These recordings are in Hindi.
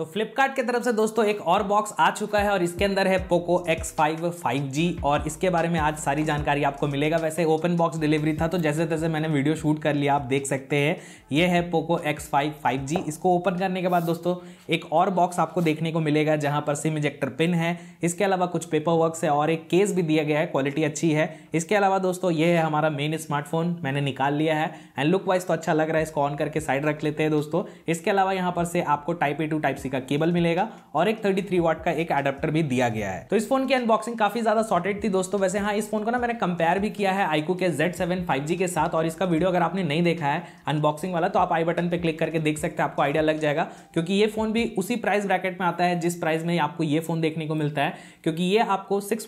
तो फ्लिपकार्ट की तरफ से दोस्तों एक और बॉक्स आ चुका है और इसके अंदर है पोको X5 5G और इसके बारे में आज सारी जानकारी आपको मिलेगा वैसे ओपन बॉक्स डिलीवरी था तो जैसे तैसे मैंने वीडियो शूट कर लिया आप देख सकते हैं ये है पोको X5 5G इसको ओपन करने के बाद दोस्तों एक और बॉक्स आपको देखने को मिलेगा जहाँ पर सिम इजेक्टर पिन है इसके अलावा कुछ पेपर वर्क है और एक केस भी दिया गया है क्वालिटी अच्छी है इसके अलावा दोस्तों ये है हमारा मेन स्मार्टफोन मैंने निकाल लिया है एंड लुक वाइज तो अच्छा लग रहा है इसको ऑन करके साइड रख लेते हैं दोस्तों इसके अलावा यहाँ पर से आपको type A to type C का केबल मिलेगा और एक 33 वाट का एक एडाप्टर भी दिया गया है तो इस फोन की अनबॉक्सिंग काफी ज्यादा सॉर्टेड थी दोस्तों वैसे हाँ इस फोन को ना मैंने कंपेयर भी किया है आईकू के जेड सेवन के साथ और इसका वीडियो अगर आपने नहीं देखा है अनबॉक्सिंग वाला तो आप आई बटन पर क्लिक करके देख सकते हैं आपको आइडिया लग जाएगा क्योंकि ये फोन भी उसी प्राइस ब्रैकेट में आता है जिस प्राइस में आपको ये फोन देखने को मिलता है क्योंकि ये आपको सिक्स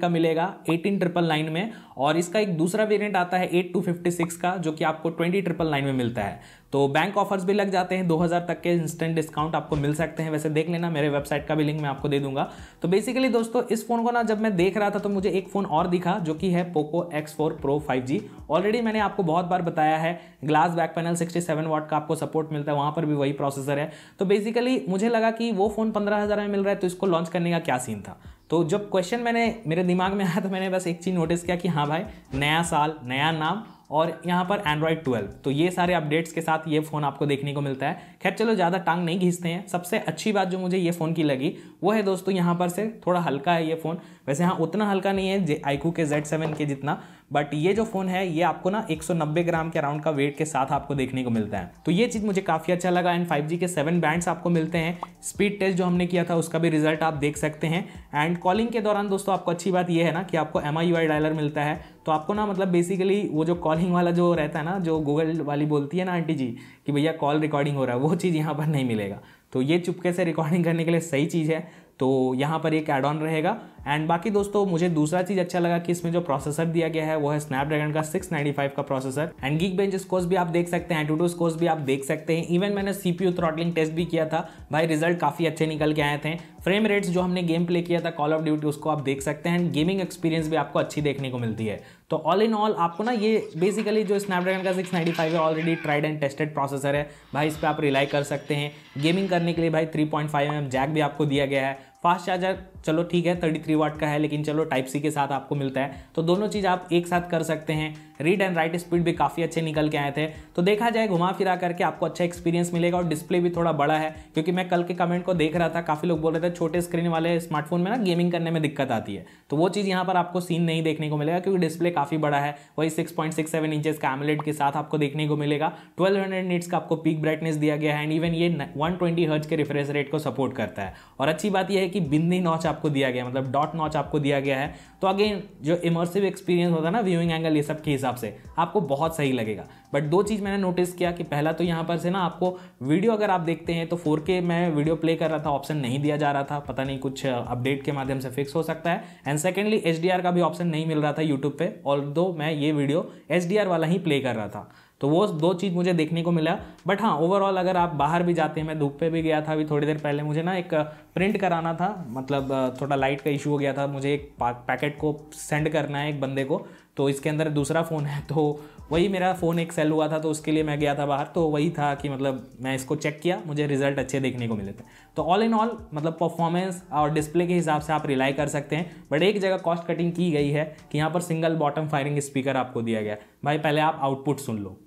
का मिलेगा एटीन ट्रिपल नाइन में और इसका एक दूसरा वेरियंट आता है एट का जो कि आपको ट्वेंटी ट्रिपल नाइन में मिलता है तो बैंक ऑफर्स भी लग जाते हैं 2000 तक के इंस्टेंट डिस्काउंट आपको मिल सकते हैं वैसे देख लेना मेरे वेबसाइट का भी लिंक मैं आपको दे दूंगा तो बेसिकली दोस्तों इस फ़ोन को ना जब मैं देख रहा था तो मुझे एक फ़ोन और दिखा जो कि है Poco X four pro five already मैंने आपको बहुत बार बताया है glass back panel sixty seven watt का आपको सपोर्ट मिलता है वहाँ पर भी वही प्रोसेसर है तो बेसिकली मुझे लगा कि वो फ़ोन पंद्रह में मिल रहा है तो इसको लॉन्च करने का क्या सीन था तो जब क्वेश्चन मैंने मेरे दिमाग में आया तो मैंने बस एक चीज़ नोटिस किया कि हाँ भाई नया साल नया नाम और यहाँ पर एंड्रॉयड 12 तो ये सारे अपडेट्स के साथ ये फ़ोन आपको देखने को मिलता है खैर चलो ज़्यादा टांग नहीं घिसते हैं सबसे अच्छी बात जो मुझे ये फ़ोन की लगी वो है दोस्तों यहाँ पर से थोड़ा हल्का है ये फ़ोन वैसे हाँ उतना हल्का नहीं है जे आईकू के जेड सेवन के जितना बट ये जो फ़ोन है ये आपको ना 190 ग्राम के अराउंड का वेट के साथ आपको देखने को मिलता है तो ये चीज़ मुझे काफ़ी अच्छा लगा एंड 5G के सेवन बैंड्स आपको मिलते हैं स्पीड टेस्ट जो हमने किया था उसका भी रिजल्ट आप देख सकते हैं एंड कॉलिंग के दौरान दोस्तों आपको अच्छी बात यह है ना कि आपको एम आई डायलर मिलता है तो आपको ना मतलब बेसिकली वो जो कॉलिंग वाला जो रहता है ना जो गूगल वाली बोलती है ना आंटी जी कि भैया कॉल रिकॉर्डिंग हो रहा है वो चीज़ यहाँ पर नहीं मिलेगा तो ये चुपके से रिकॉर्डिंग करने के लिए सही चीज़ है तो यहाँ पर एक एड ऑन रहेगा एंड बाकी दोस्तों मुझे दूसरा चीज़ अच्छा लगा कि इसमें जो प्रोसेसर दिया गया है वो है स्नैपड्रैगन का 695 का processor and Geekbench scores भी आप देख सकते हैं टू स्कोर्स भी आप देख सकते हैं इवन मैंने सीपीयू थ्रॉटलिंग टेस्ट भी किया था भाई रिजल्ट काफ़ी अच्छे निकल के आए थे फ्रेम रेट्स जो हमने गेम प्ले किया था कॉल ऑफ ड्यूटी उसको आप देख सकते हैं गेमिंग एक्सपीरियंस भी आपको अच्छी देखने को मिलती है तो ऑल इन ऑल आपको ना ये बेसिकली जो स्नैपड्रैगन का सिक्स फाइव है already tried and tested processor है भाई इस पर आप रिलाई कर सकते हैं गेमिंग करने के लिए भाई three point five M jack भी आपको दिया गया है फास्ट चार्जर चलो ठीक है थर्टी थ्री वाट का है लेकिन चलो टाइप सी के साथ आपको मिलता है तो दोनों चीज़ आप एक साथ कर सकते हैं रीड एंड राइट स्पीड भी काफ़ी अच्छे निकल के आए थे तो देखा जाए घुमा फिरा करके आपको अच्छा एक्सपीरियंस मिलेगा और डिस्प्ले भी थोड़ा बड़ा है क्योंकि मैं कल के कमेंट को देख रहा था काफ़ी लोग बोल रहे थे छोटे स्क्रीन वाले स्मार्टफोन में ना गेमिंग करने में दिक्कत आती है तो वो चीज़ यहाँ पर आपको सीन नहीं देखने को मिलेगा क्योंकि डिस्प्ले काफ़ी बड़ा है वही six point six seven inches का एमलेट के साथ आपको देखने को मिलेगा ट्वेल्व हंड्रेड नीट्स का आपको पीक ब्राइटनेस दिया गया है एंड इवन ये वन ट्वेंटी हर्ज के रिफ्रेश रेट को सपोर्ट करता है और अच्छी बात यह है कि बिंदी नॉच आपको दिया गया मतलब डॉट नॉच आपको दिया गया है तो अगेन जो इमर्सिव एक्सपीरियंस होता है ना व्यूइंग एंगल ये सब के हिसाब से आपको बहुत सही लगेगा बट दो चीज़ मैंने नोटिस किया कि पहला तो यहाँ पर से ना आपको वीडियो अगर आप देखते हैं तो फोर में वीडियो प्ले कर रहा था ऑप्शन नहीं दिया जा रहा था पता नहीं कुछ अपडेट के माध्यम से फिक्स हो सकता है एंड सेकेंडली एच का भी ऑप्शन नहीं मिल रहा था यूट्यूब पर ऑल मैं ये वीडियो एच वाला ही प्ले कर रहा था तो वो दो चीज़ मुझे देखने को मिला बट हाँ ओवरऑल अगर आप बाहर भी जाते हैं मैं धूप पे भी गया था अभी थोड़ी देर पहले मुझे ना एक प्रिंट कराना था मतलब थोड़ा लाइट का इशू हो गया था मुझे एक पैकेट को सेंड करना है एक बंदे को तो इसके अंदर दूसरा फ़ोन है तो वही मेरा फ़ोन एक सेल हुआ था तो उसके लिए मैं गया था बाहर तो वही था कि मतलब मैं इसको चेक किया मुझे रिजल्ट अच्छे देखने को मिले थे तो ऑल इन ऑल मतलब परफॉर्मेंस और डिस्प्ले के हिसाब से आप रिलाई कर सकते हैं बट एक जगह कॉस्ट कटिंग की गई है कि यहाँ पर सिंगल बॉटम फायरिंग स्पीकर आपको दिया गया भाई पहले आप आउटपुट सुन लो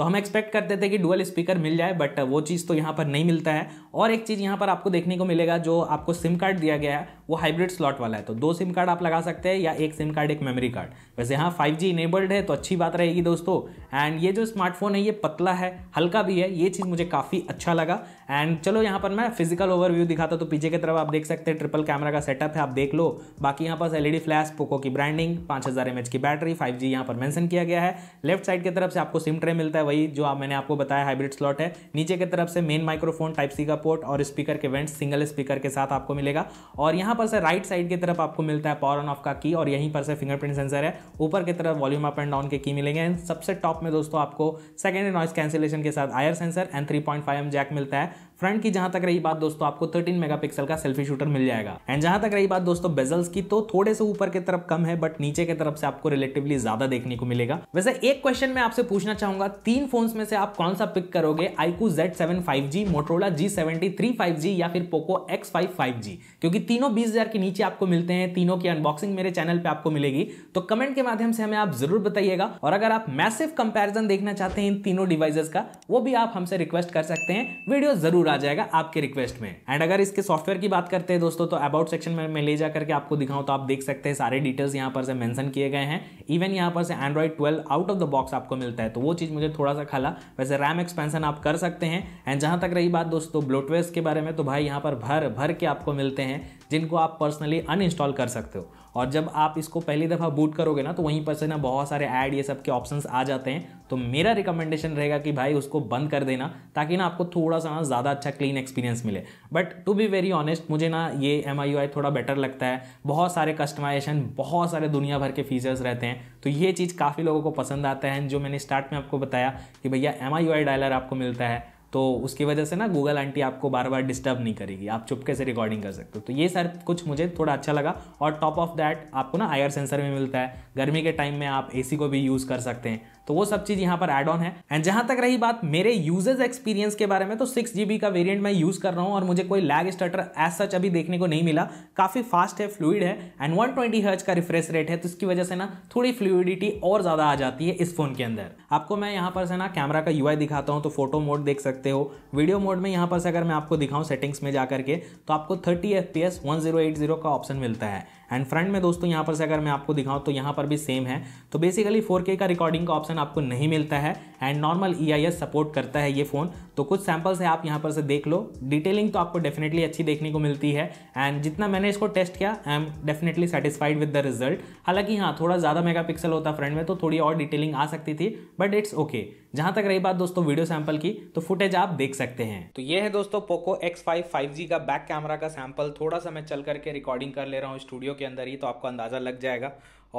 तो हम एक्सपेक्ट करते थे कि डुअल स्पीकर मिल जाए बट वो चीज़ तो यहाँ पर नहीं मिलता है और एक चीज़ यहाँ पर आपको देखने को मिलेगा जो आपको सिम कार्ड दिया गया है वो हाइब्रिड स्लॉट वाला है तो दो सिम कार्ड आप लगा सकते हैं या एक सिम कार्ड एक मेमोरी कार्ड वैसे यहाँ फाइव जी इनेबल्ड है तो अच्छी बात रहेगी दोस्तों एंड ये जो स्मार्टफोन है ये पतला है हल्का भी है ये चीज़ मुझे काफ़ी अच्छा लगा एंड चलो यहाँ पर मैं फिजिकल ओवरव्यू दिखाता तो पीछे की तरफ आप देख सकते हैं ट्रिपल कैमरा का सेटअप है आप देख लो बाकी यहाँ पर एलईडी फ्लैश पोको की ब्रांडिंग पाँच हज़ार की बैटरी फाइव जी यहाँ पर मैंशन किया गया है लेफ्ट साइड की तरफ से आपको सिम ट्रे मिलता है वही जो आप मैंने आपको बताया हाइब्रिड स्लॉट है नीचे की तरफ से मेन माइक्रोफोन टाइप सी का पोर्ट और स्पीकर के वेंट सिंगल स्पीकर के साथ आपको मिलेगा और यहाँ पर से राइट साइड की तरफ आपको मिलता है पावर ऑन ऑफ का की और यहीं पर से फिंगरप्रिंट सेंसर है ऊपर की तरफ वॉल्यूम अप एंड डाउन के की मिलेंगे एंड सबसे टॉप में दोस्तों आपको सेकेंड नॉइस कैंसिलेशन के साथ IR sensor and three point five M jack मिलता है फ्रंट की जहां तक रही बात दोस्तों आपको 13 मेगापिक्सल का सेल्फी शूटर मिल जाएगा एंड जहां तक रही बात दोस्तों बेजल्स की तो थोड़े से ऊपर की तरफ कम है बट नीचे की तरफ से आपको रिलेटिवली ज्यादा देखने को मिलेगा वैसे एक क्वेश्चन मैं आपसे पूछना चाहूंगा तीन फोन में से आप कौन सा पिक करोगे iQOO Z seven five G Motorola G seventy three five G या फिर Poco X five five G क्योंकि तीनों बीस हजार के नीचे आपको मिलते हैं तीनों की अनबॉक्सिंग मेरे चैनल पे आपको मिलेगी तो कमेंट के माध्यम से हमें आप जरूर बताइएगा और अगर आप मैसिव कंपेरिजन देखना चाहते हैं इन तीनों डिवाइसेस का वो भी आप हमसे रिक्वेस्ट कर सकते हैं वीडियो जरूर आ जाएगा आपके रिक्वेस्ट में एंड अगर इसके सॉफ्टवेयर की बात करते हैं दोस्तों तो अबाउट सेक्शन में मैं ले जा करके आपको दिखाऊं तो आप देख सकते हैं सारे डिटेल्स यहाँ पर से मेंशन किए गए हैं इवन यहाँ पर से Android 12 out of the box आपको मिलता है तो वो चीज़ मुझे थोड़ा सा खाला वैसे रैम एक्सपेंशन आप कर सकते हैं एंड जहाँ तक रही बात दोस्तों ब्लोटवेयर के बारे में तो भाई यहाँ पर भर भर के आपको मिलते हैं जिनको आप पर्सनली अनइंस्टॉल कर सकते हो और जब आप इसको पहली दफ़ा बूट करोगे ना तो वहीं पर से ना बहुत सारे ऐड ये सब के ऑप्शंस आ जाते हैं तो मेरा रिकमेंडेशन रहेगा कि भाई उसको बंद कर देना ताकि ना आपको थोड़ा सा ना ज़्यादा अच्छा क्लीन एक्सपीरियंस मिले but to be very honest मुझे ना ये एम थोड़ा बेटर लगता है बहुत सारे कस्टमाइजेशन बहुत सारे दुनिया भर के फीचर्स रहते हैं तो ये चीज़ काफ़ी लोगों को पसंद आता है जो मैंने स्टार्ट में आपको बताया कि भैया एम डायलर आपको मिलता है तो उसकी वजह से ना गूगल आंटी आपको बार बार डिस्टर्ब नहीं करेगी आप चुपके से रिकॉर्डिंग कर सकते हो तो ये सर कुछ मुझे थोड़ा अच्छा लगा और टॉप ऑफ दैट आपको ना आयर सेंसर भी मिलता है गर्मी के टाइम में आप ए को भी यूज़ कर सकते हैं तो वो सब चीज यहाँ पर एड ऑन है एंड जहां तक रही बात मेरे यूजर्स एक्सपीरियंस के बारे में तो सिक्स जीबी का वेरियंट मैं यूज कर रहा हूँ और मुझे कोई लैग स्टार्टर एज सच अभी देखने को नहीं मिला काफी फास्ट है फ्लूड है एंड वन ट्वेंटी का रिफ्रेश रेट है तो इसकी वजह से ना थोड़ी फ्लूडिटी और ज्यादा आ जाती है इस फोन के अंदर आपको मैं यहाँ पर से ना कैमरा का यू दिखाता हूँ तो फोटो मोड देख सकते हो वीडियो मोड में यहाँ पर से अगर मैं आपको दिखाऊं सेटिंग्स में जाकर के तो आपको thirty F P S one zero eight zero का ऑप्शन मिलता है एंड फ्रंट में दोस्तों यहाँ पर से अगर मैं आपको दिखाऊँ तो यहाँ पर भी सेम है तो बेसिकली 4K का रिकॉर्डिंग का ऑप्शन आपको नहीं मिलता है एंड नॉर्मल ई सपोर्ट करता है ये फ़ोन तो कुछ सैम्पल्स है आप यहाँ पर से देख लो डिटेलिंग तो आपको डेफिनेटली अच्छी देखने को मिलती है एंड जितना मैंने इसको टेस्ट किया I am definitely satisfied with the result हालांकि हाँ थोड़ा ज़्यादा मेगा होता फ्रंट में तो थोड़ी और डिटेलिंग आ सकती थी बट इट्स ओके जहाँ तक रही बात दोस्तों वीडियो सैंपल की तो फुटेज आप देख सकते हैं तो ये है दोस्तों पोको एक्स फाइव का बैक कैमरा का सैंपल थोड़ा सा मैं चल करके रिकॉर्डिंग कर ले रहा हूँ स्टूडियो के अंदर ही तो आपको अंदाज़ा लग जाएगा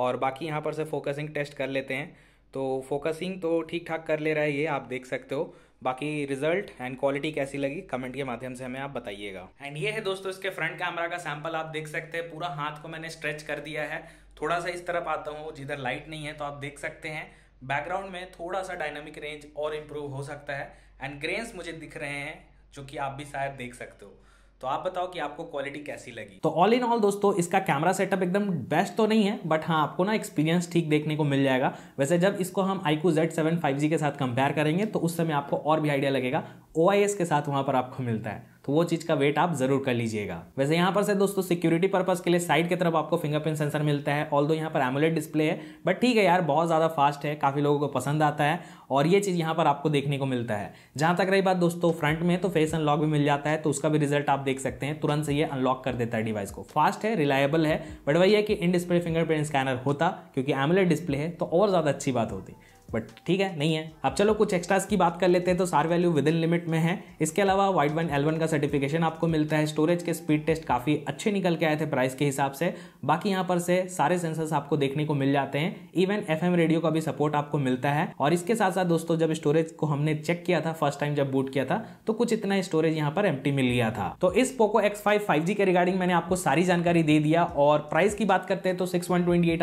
और बाकी यहाँ पर से फोकसिंग टेस्ट कर लेते हैं तो फोकसिंग तो ठीक ठाक कर ले रहा है ये आप देख सकते हो बाकी रिजल्ट एंड क्वालिटी कैसी लगी कमेंट के माध्यम से हमें आप बताइएगा एंड ये है दोस्तों इसके फ्रंट कैमरा का सैंपल आप देख सकते हैं पूरा हाथ को मैंने स्ट्रेच कर दिया है थोड़ा सा इस तरफ आता हूँ जिधर लाइट नहीं है तो आप देख सकते हैं बैकग्राउंड में थोड़ा सा डायनामिक रेंज और इम्प्रूव हो सकता है एंड ग्रेन्स मुझे दिख रहे हैं जो कि आप भी शायद देख सकते हो तो आप बताओ कि आपको क्वालिटी कैसी लगी तो ऑल इन ऑल दोस्तों इसका कैमरा सेटअप एकदम बेस्ट तो नहीं है बट हाँ आपको ना एक्सपीरियंस ठीक देखने को मिल जाएगा वैसे जब इसको हम IQ Z7 Z seven five G के साथ कंपेयर करेंगे तो उस समय आपको और भी आइडिया लगेगा ओ आई एस के साथ वहाँ पर आपको मिलता है तो वो चीज़ का वेट आप जरूर कर लीजिएगा वैसे यहाँ पर से दोस्तों सिक्योरिटी पर्पज़ के लिए साइड की तरफ आपको फिंगरप्रिंट सेंसर मिलता है ऑल दो यहाँ पर एमुलेट डिस्प्ले है बट ठीक है यार बहुत ज़्यादा फास्ट है काफ़ी लोगों को पसंद आता है और ये चीज़ यहाँ पर आपको देखने को मिलता है जहाँ तक रही बात दोस्तों फ्रंट में तो फेस अनलॉक भी मिल जाता है तो उसका भी रिजल्ट आप देख सकते हैं तुरंत से ये अनलॉक कर देता है डिवाइस को फास्ट है रिलायबल है बट वही है कि इन डिस्प्ले फिंगरप्रिंट स्कैनर होता क्योंकि एमुलेट डिस्प्ले है तो और ज़्यादा अच्छी बात होती बट ठीक है नहीं है अब चलो कुछ एक्स्ट्रास की बात कर लेते हैं तो सार वैल्यू विद इन लिमिट में है इसके अलावा वाइड वन एल का सर्टिफिकेशन आपको मिलता है स्टोरेज के स्पीड टेस्ट काफ़ी अच्छे निकल के आए थे प्राइस के हिसाब से बाकी यहाँ पर से सारे सेंसर्स आपको देखने को मिल जाते हैं इवन एफ रेडियो का भी सपोर्ट आपको मिलता है और इसके साथ साथ दोस्तों जब स्टोरेज को हमने चेक किया था फर्स्ट टाइम जब बूट किया था तो कुछ इतना स्टोरेज यहाँ पर एम मिल गया था तो इस पोको एक्स फाइव के रिगार्डिंग मैंने आपको सारी जानकारी दे दिया और प्राइस की बात करते हैं तो सिक्स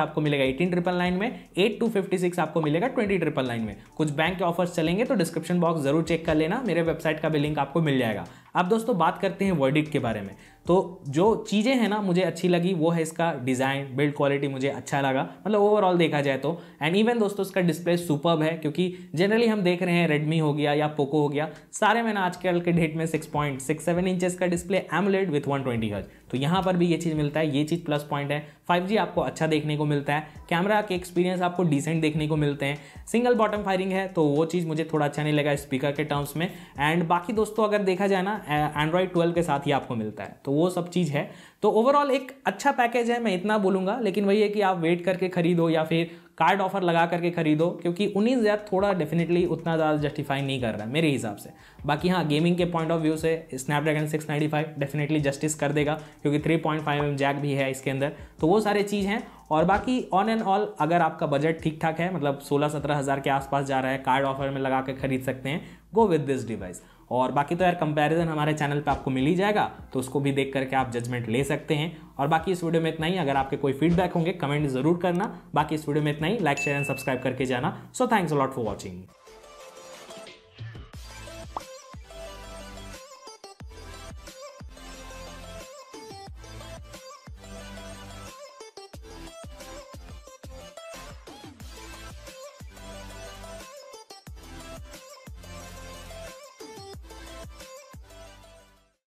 आपको मिलेगा एटीन में एट आपको मिलेगा ट्वेंटी थ्री ट्रिपल नाइन में कुछ बैंक के ऑफर्स चलेंगे तो डिस्क्रिप्शन बॉक्स जरूर चेक कर लेना मेरे वेबसाइट का भी लिंक आपको मिल जाएगा अब दोस्तों बात करते हैं वर्डिक्ट के बारे में तो जो चीज़ें हैं ना मुझे अच्छी लगी वो है इसका डिज़ाइन बिल्ड क्वालिटी मुझे अच्छा लगा मतलब ओवरऑल देखा जाए तो एंड इवन दोस्तों इसका डिस्प्ले सुपर है क्योंकि जनरली हम देख रहे हैं रेडमी हो गया या पोको हो गया सारे मैंने ना आजकल के डेट में 6.67 इंचेस का डिस्प्ले एमलेट विथ 120 ट्वेंटी तो यहाँ पर भी ये चीज़ मिलता है ये चीज़ प्लस पॉइंट है फाइव आपको अच्छा देखने को मिलता है कैमरा के एक्सपीरियंस आपको डिसेंट देखने को मिलते हैं सिंगल बॉटम फायरिंग है तो वो चीज़ मुझे थोड़ा अच्छा नहीं लगा स्पीकर के टर्म्स में एंड बाकी दोस्तों अगर देखा जाए ना एंड्रॉयड ट्वेल्व के साथ ही आपको मिलता है तो वो सब चीज़ है तो ओवरऑल एक अच्छा पैकेज है मैं इतना बोलूँगा लेकिन वही है कि आप वेट करके खरीदो या फिर कार्ड ऑफर लगा करके खरीदो क्योंकि उन्नीस हज़ार थोड़ा डेफिनेटली उतना ज़्यादा जस्टिफाई नहीं कर रहा है मेरे हिसाब से बाकी हाँ गेमिंग के पॉइंट ऑफ व्यू से स्नैपड्रैगन 695 डेफिनेटली जस्टिस कर देगा क्योंकि 3.5 पॉइंट एम जैक भी है इसके अंदर तो वो सारे चीज़ हैं और बाकी ऑन एंड ऑल अगर आपका बजट ठीक ठाक है मतलब सोलह सत्रह हज़ार के आसपास जा रहा है कार्ड ऑफर में लगा के खरीद सकते हैं गो विद दिस डिवाइस और बाकी तो यार कंपैरिजन हमारे चैनल पे आपको मिल ही जाएगा तो उसको भी देख करके आप जजमेंट ले सकते हैं और बाकी इस वीडियो में इतना ही अगर आपके कोई फीडबैक होंगे कमेंट जरूर करना बाकी इस वीडियो में इतना ही लाइक शेयर एंड सब्सक्राइब करके जाना so thanks lot for watching